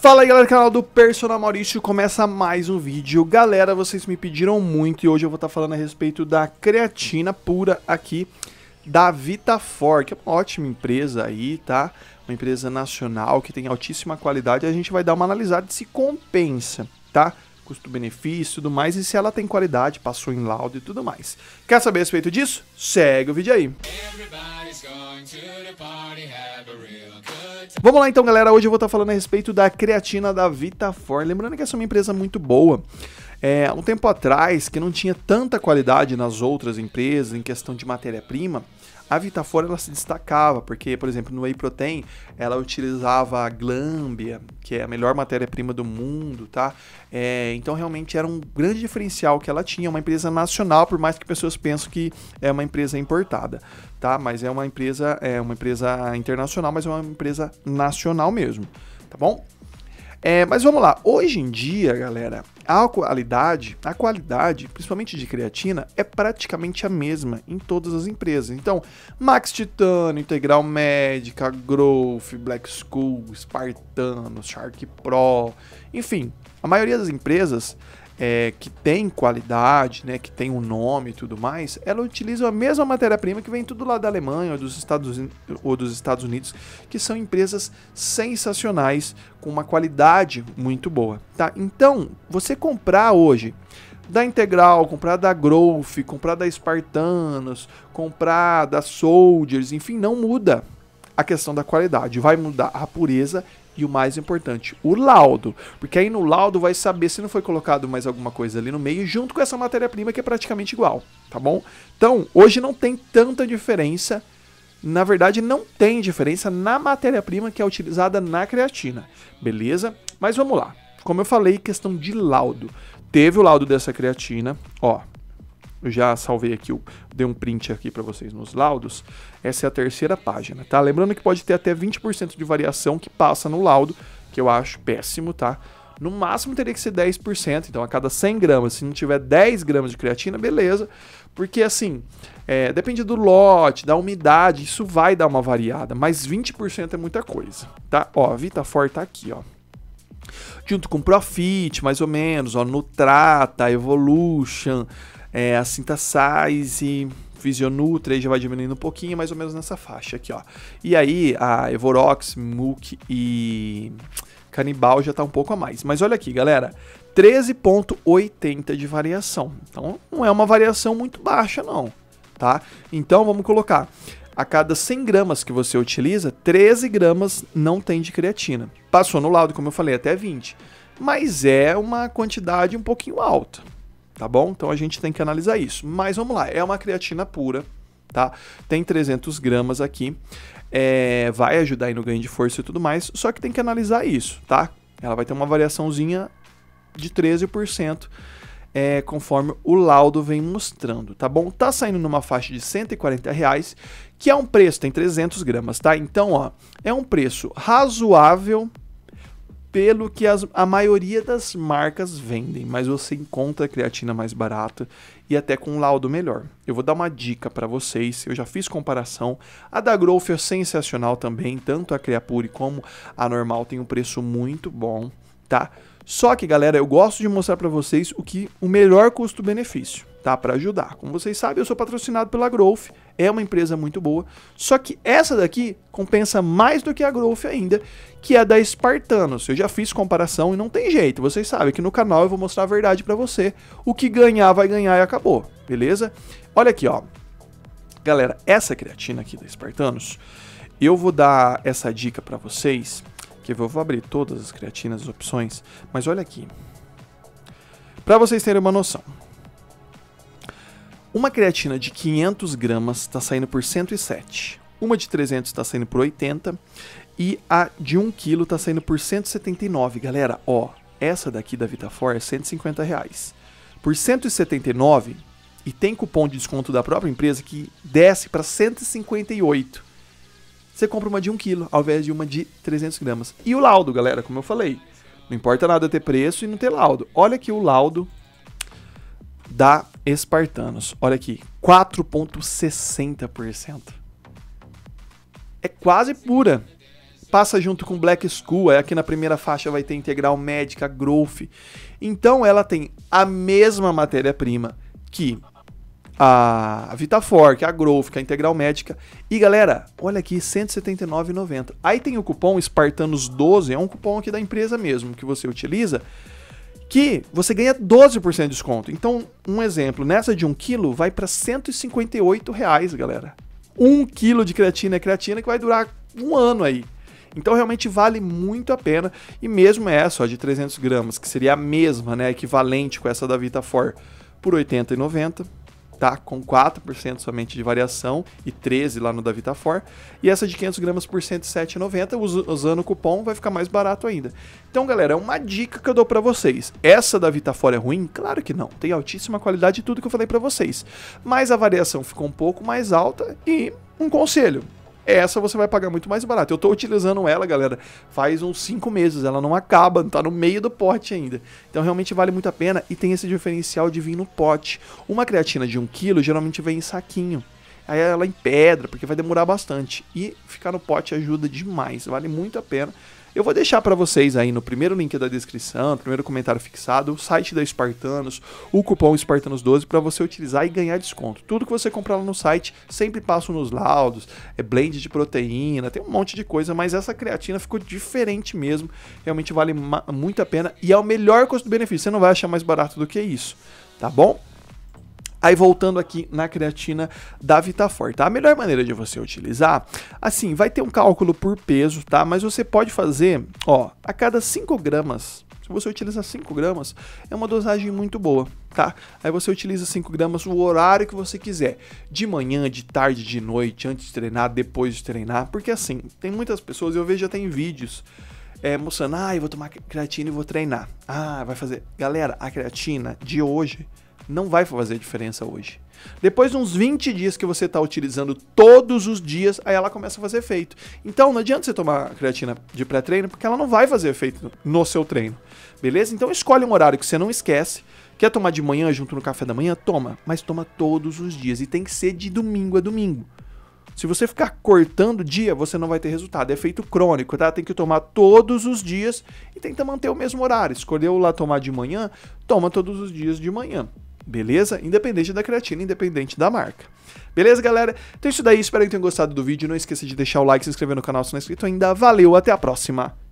Fala aí galera, canal do Personal Maurício, começa mais um vídeo. Galera, vocês me pediram muito e hoje eu vou estar tá falando a respeito da creatina pura aqui da Vitafor, que é uma ótima empresa aí, tá? Uma empresa nacional que tem altíssima qualidade. A gente vai dar uma analisada se compensa, tá? Custo-benefício e tudo mais, e se ela tem qualidade, passou em laudo e tudo mais. Quer saber a respeito disso? Segue o vídeo aí. Everybody's going to the party, have a real Vamos lá então, galera. Hoje eu vou estar tá falando a respeito da creatina da Vitafor. Lembrando que essa é uma empresa muito boa. É, um tempo atrás, que não tinha tanta qualidade nas outras empresas em questão de matéria-prima, a Vitafora ela se destacava, porque, por exemplo, no Whey Protein, ela utilizava a glâmbia, que é a melhor matéria-prima do mundo, tá? É, então, realmente era um grande diferencial que ela tinha, uma empresa nacional, por mais que pessoas pensem que é uma empresa importada, tá? Mas é uma empresa, é uma empresa internacional, mas é uma empresa nacional mesmo, tá bom? É, mas vamos lá, hoje em dia, galera, a qualidade, a qualidade, principalmente de creatina, é praticamente a mesma em todas as empresas. Então, Max Titano, Integral Médica, Growth, Black School, Spartano, Shark Pro, enfim, a maioria das empresas é, que tem qualidade, né, que tem um nome e tudo mais, ela utiliza a mesma matéria-prima que vem tudo lá da Alemanha ou dos, Estados, ou dos Estados Unidos, que são empresas sensacionais, com uma qualidade muito boa. Tá? Então, você comprar hoje da Integral, comprar da Growth, comprar da Spartanos, comprar da Soldiers, enfim, não muda a questão da qualidade. Vai mudar a pureza e o mais importante, o laudo. Porque aí no laudo vai saber se não foi colocado mais alguma coisa ali no meio, junto com essa matéria-prima que é praticamente igual, tá bom? Então, hoje não tem tanta diferença. Na verdade, não tem diferença na matéria-prima que é utilizada na creatina, beleza? Mas vamos lá. Como eu falei, questão de laudo. Teve o laudo dessa creatina, ó, já salvei aqui, eu dei um print aqui para vocês nos laudos. Essa é a terceira página, tá? Lembrando que pode ter até 20% de variação que passa no laudo, que eu acho péssimo, tá? No máximo teria que ser 10%, então a cada 100 gramas, se não tiver 10 gramas de creatina, beleza. Porque assim, é, depende do lote, da umidade, isso vai dar uma variada, mas 20% é muita coisa, tá? Ó, a Vitafor tá aqui, ó junto com Profit, mais ou menos, ó, Nutrata, Evolution, é, a cinta size, Fisionutra, já vai diminuindo um pouquinho, mais ou menos nessa faixa aqui, ó. E aí, a Evorox, Mook e Canibal já tá um pouco a mais. Mas olha aqui, galera, 13.80 de variação. Então, não é uma variação muito baixa, não, tá? Então, vamos colocar... A cada 100 gramas que você utiliza, 13 gramas não tem de creatina. Passou no laudo, como eu falei, até 20. Mas é uma quantidade um pouquinho alta, tá bom? Então a gente tem que analisar isso. Mas vamos lá, é uma creatina pura, tá? Tem 300 gramas aqui, é, vai ajudar aí no ganho de força e tudo mais, só que tem que analisar isso, tá? Ela vai ter uma variaçãozinha de 13%. É, conforme o laudo vem mostrando, tá bom? Tá saindo numa faixa de 140 reais, que é um preço, tem 300 gramas, tá? Então, ó, é um preço razoável pelo que as, a maioria das marcas vendem, mas você encontra a creatina mais barata e até com um laudo melhor. Eu vou dar uma dica para vocês, eu já fiz comparação. A da Growth é sensacional também, tanto a Creapure como a normal tem um preço muito bom, tá? Só que, galera, eu gosto de mostrar para vocês o que o melhor custo-benefício tá? Para ajudar. Como vocês sabem, eu sou patrocinado pela Growth, é uma empresa muito boa. Só que essa daqui compensa mais do que a Growth ainda, que é da Espartanos. Eu já fiz comparação e não tem jeito. Vocês sabem que no canal eu vou mostrar a verdade para você. O que ganhar vai ganhar e acabou, beleza? Olha aqui, ó. Galera, essa creatina aqui da Espartanos, eu vou dar essa dica para vocês, que eu vou abrir todas as creatinas, as opções, mas olha aqui. Para vocês terem uma noção, uma creatina de 500 gramas está saindo por 107, uma de 300 está saindo por 80 e a de 1 quilo está saindo por 179. Galera, ó, essa daqui da VitaFor é 150 reais. Por 179 e tem cupom de desconto da própria empresa que desce para 158. Você compra uma de 1 quilo ao invés de uma de 300 gramas. E o laudo, galera, como eu falei, não importa nada ter preço e não ter laudo. Olha aqui o laudo da espartanos. Olha aqui, 4,60%. É quase pura. Passa junto com Black School, é aqui na primeira faixa vai ter integral médica, growth. Então ela tem a mesma matéria-prima que a Vitafor, que a Growth, que é a Integral Médica. E galera, olha aqui, 179,90. Aí tem o cupom Espartanos12, é um cupom aqui da empresa mesmo que você utiliza que você ganha 12% de desconto. Então, um exemplo, nessa de 1 kg vai para 158 reais, galera. 1 kg de creatina é creatina que vai durar um ano aí. Então realmente vale muito a pena e mesmo essa é ó, de 300 gramas, que seria a mesma, né, equivalente com essa da VitaFor, por 80 e 90, tá? Com 4% somente de variação e 13 lá no da Vitafor. Tá e essa de 500 gramas por 107,90, usando o cupom vai ficar mais barato ainda. Então, galera, é uma dica que eu dou para vocês. Essa da Vitafor tá é ruim? Claro que não. Tem altíssima qualidade tudo que eu falei para vocês. Mas a variação ficou um pouco mais alta e um conselho, essa você vai pagar muito mais barato. Eu tô utilizando ela, galera, faz uns 5 meses, ela não acaba, tá no meio do pote ainda. Então realmente vale muito a pena e tem esse diferencial de vir no pote. Uma creatina de 1 kg geralmente vem em saquinho. Aí ela é em pedra, porque vai demorar bastante. E ficar no pote ajuda demais, vale muito a pena. Eu vou deixar para vocês aí no primeiro link da descrição, no primeiro comentário fixado, o site da Espartanos, o cupom Espartanos12 para você utilizar e ganhar desconto. Tudo que você comprar lá no site, sempre passo nos laudos, é blend de proteína, tem um monte de coisa, mas essa creatina ficou diferente mesmo, realmente vale muito a pena e é o melhor custo-benefício, você não vai achar mais barato do que isso, tá bom? Aí voltando aqui na creatina da Vitafor, tá, tá? A melhor maneira de você utilizar, assim, vai ter um cálculo por peso, tá? Mas você pode fazer, ó, a cada 5 gramas se você utiliza 5 gramas, é uma dosagem muito boa, tá? Aí você utiliza 5 gramas o horário que você quiser. De manhã, de tarde, de noite, antes de treinar, depois de treinar. Porque assim, tem muitas pessoas, eu vejo até em vídeos, é, ah, eu vou tomar creatina e vou treinar. Ah, vai fazer. Galera, a creatina de hoje não vai fazer diferença hoje. Depois de uns 20 dias que você está utilizando todos os dias, aí ela começa a fazer efeito. Então não adianta você tomar creatina de pré-treino, porque ela não vai fazer efeito no seu treino. Beleza? Então escolhe um horário que você não esquece. Quer tomar de manhã junto no café da manhã? Toma, mas toma todos os dias. E tem que ser de domingo a domingo. Se você ficar cortando dia, você não vai ter resultado. É feito crônico, tá? Tem que tomar todos os dias e tenta manter o mesmo horário. Escolheu lá tomar de manhã, toma todos os dias de manhã beleza? Independente da creatina, independente da marca. Beleza, galera? Então é isso daí, espero que tenham gostado do vídeo. Não esqueça de deixar o like, se inscrever no canal se não é inscrito ainda. Valeu, até a próxima!